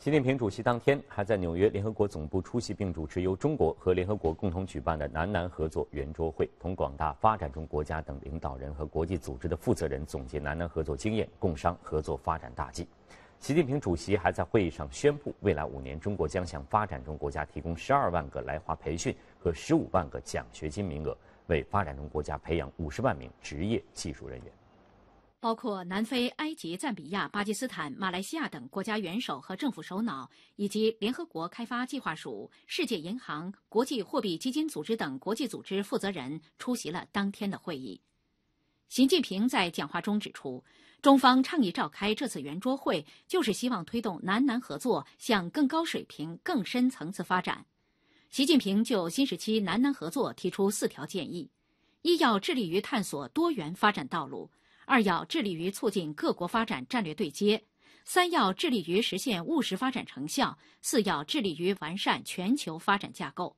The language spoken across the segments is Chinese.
习近平主席当天还在纽约联合国总部出席并主持由中国和联合国共同举办的南南合作圆桌会，同广大发展中国家等领导人和国际组织的负责人总结南南合作经验，共商合作发展大计。习近平主席还在会议上宣布，未来五年中国将向发展中国家提供十二万个来华培训和十五万个奖学金名额，为发展中国家培养五十万名职业技术人员。包括南非、埃及、赞比亚、巴基斯坦、马来西亚等国家元首和政府首脑，以及联合国开发计划署、世界银行、国际货币基金组织等国际组织负责人出席了当天的会议。习近平在讲话中指出，中方倡议召开这次圆桌会，就是希望推动南南合作向更高水平、更深层次发展。习近平就新时期南南合作提出四条建议：一要致力于探索多元发展道路。二要致力于促进各国发展战略对接，三要致力于实现务实发展成效，四要致力于完善全球发展架构。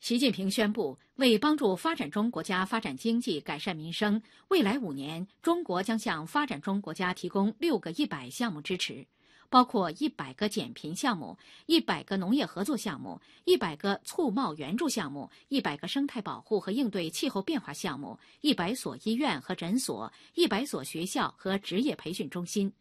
习近平宣布，为帮助发展中国家发展经济、改善民生，未来五年中国将向发展中国家提供六个一百项目支持。包括一百个减贫项目、一百个农业合作项目、一百个促贸援助项目、一百个生态保护和应对气候变化项目、一百所医院和诊所、一百所学校和职业培训中心。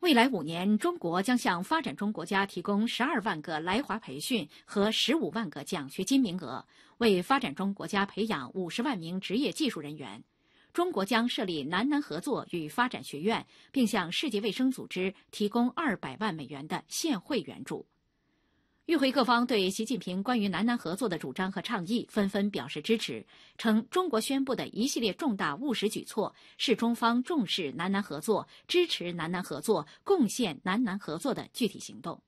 未来五年，中国将向发展中国家提供十二万个来华培训和十五万个奖学金名额，为发展中国家培养五十万名职业技术人员。中国将设立南南合作与发展学院，并向世界卫生组织提供二百万美元的现汇援助。与会各方对习近平关于南南合作的主张和倡议纷纷表示支持，称中国宣布的一系列重大务实举措是中方重视南南合作、支持南南合作、贡献南南合作的具体行动。